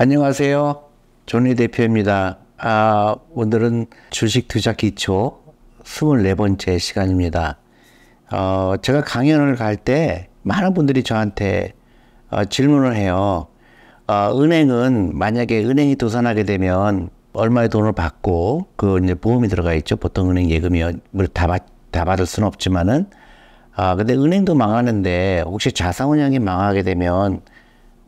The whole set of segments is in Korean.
안녕하세요. 존리 대표입니다. 아, 오늘은 주식 투자 기초 24번째 시간입니다. 어, 제가 강연을 갈 때 많은 분들이 저한테 어, 질문을 해요. 어, 은행은 만약에 은행이 도산하게 되면 얼마의 돈을 받고 그 이제 보험이 들어가 있죠. 보통 은행 예금이요. 다, 받, 다 받을 수는 없지만은 아, 근데 은행도 망하는데 혹시 자산운용이 망하게 되면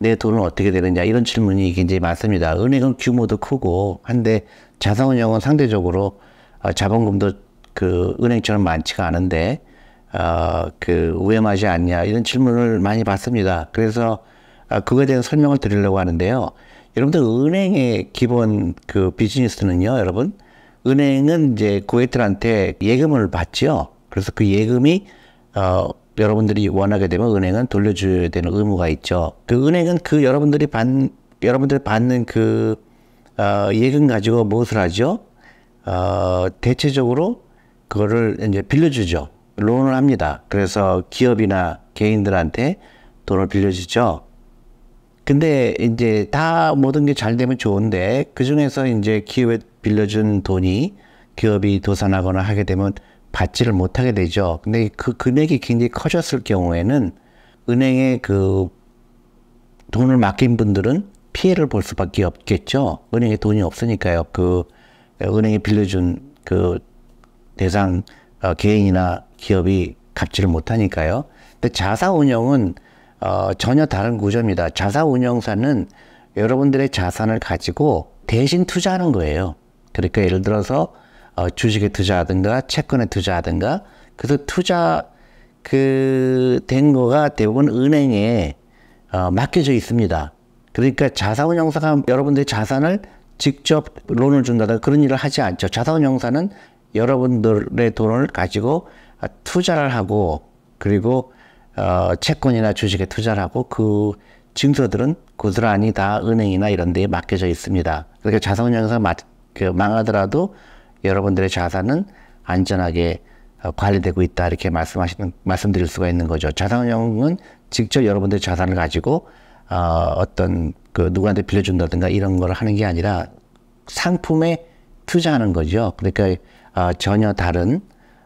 내 돈은 어떻게 되느냐 이런 질문이 굉장히 많습니다. 은행은 규모도 크고 한데 자산운용은 상대적으로 어, 자본금도 그 은행처럼 많지가 않은데 어그 위험하지 않냐 이런 질문을 많이 받습니다. 그래서 어, 그거에 대한 설명을 드리려고 하는데요. 여러분들 은행의 기본 그 비즈니스는요, 여러분 은행은 이제 고객들한테 예금을 받지요. 그래서 그 예금이 어 여러분들이 원하게 되면 은행은 돌려줘야 되는 의무가 있죠. 그 은행은 그 여러분들이 받 여러분들이 받는 그 어, 예금 가지고 무엇을 하죠? 어, 대체적으로 그거를 이제 빌려주죠. 론을 합니다. 그래서 기업이나 개인들한테 돈을 빌려주죠. 근데 이제 다 모든 게 잘 되면 좋은데 그 중에서 이제 기업에 빌려준 돈이 기업이 도산하거나 하게 되면 받지를 못하게 되죠. 근데 그 금액이 굉장히 커졌을 경우에는 은행에 그 돈을 맡긴 분들은 피해를 볼 수밖에 없겠죠. 은행에 돈이 없으니까요. 그 은행에 빌려준 그 대상 어, 개인이나 기업이 갚지를 못하니까요. 근데 자사운영은 어, 전혀 다른 구조입니다. 자사운영사는 여러분들의 자산을 가지고 대신 투자하는 거예요. 그러니까 예를 들어서 어, 주식에 투자하든가 채권에 투자하든가 그래서 투자 그 된 거가 대부분 은행에 어, 맡겨져 있습니다. 그러니까 자사운용사가 여러분들의 자산을 직접 론을 준다든가 그런 일을 하지 않죠. 자사운용사는 여러분들의 돈을 가지고 투자를 하고 그리고 어, 채권이나 주식에 투자를 하고 그 증서들은 고스란히 다 은행이나 이런 데에 맡겨져 있습니다. 그러니까 자산운용사 가그 망하더라도 여러분들의 자산은 안전하게 어, 관리되고 있다 이렇게 말씀하시는 말씀드릴 수가 있는 거죠. 자산운용은 직접 여러분들의 자산을 가지고 어, 어떤 그 누구한테 빌려준다든가 이런 걸 하는 게 아니라 상품에 투자하는 거죠. 그러니까 어, 전혀 다른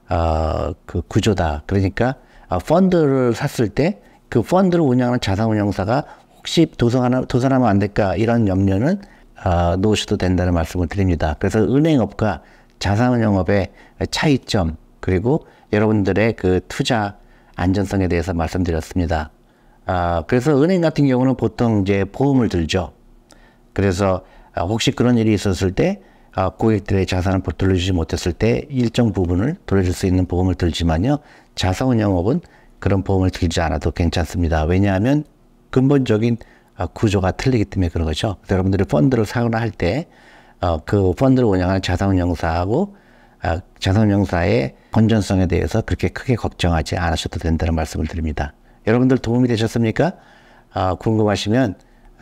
어, 그 구조다. 그러니까 어, 펀드를 샀을 때 그 펀드를 운영하는 자산운용사가 혹시 도산하나, 도산하면 안 될까 이런 염려는 어, 놓으셔도 된다는 말씀을 드립니다. 그래서 은행업과 자산운용업의 차이점 그리고 여러분들의 그 투자 안전성에 대해서 말씀드렸습니다. 아, 그래서 은행 같은 경우는 보통 이제 보험을 들죠. 그래서 아, 혹시 그런 일이 있었을 때 아, 고객들의 자산을 돌려주지 못했을 때 일정 부분을 돌려줄 수 있는 보험을 들지만요. 자산운용업은 그런 보험을 들지 않아도 괜찮습니다. 왜냐하면 근본적인 아, 구조가 틀리기 때문에 그런 거죠. 여러분들이 펀드를 사거나 할때 어, 그 펀드를 운영하는 자산운용사하고 어, 자산운용사의 건전성에 대해서 그렇게 크게 걱정하지 않으셔도 된다는 말씀을 드립니다. 여러분들 도움이 되셨습니까? 어, 궁금하시면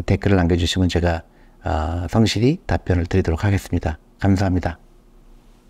댓글을 남겨주시면 제가 어, 성실히 답변을 드리도록 하겠습니다. 감사합니다.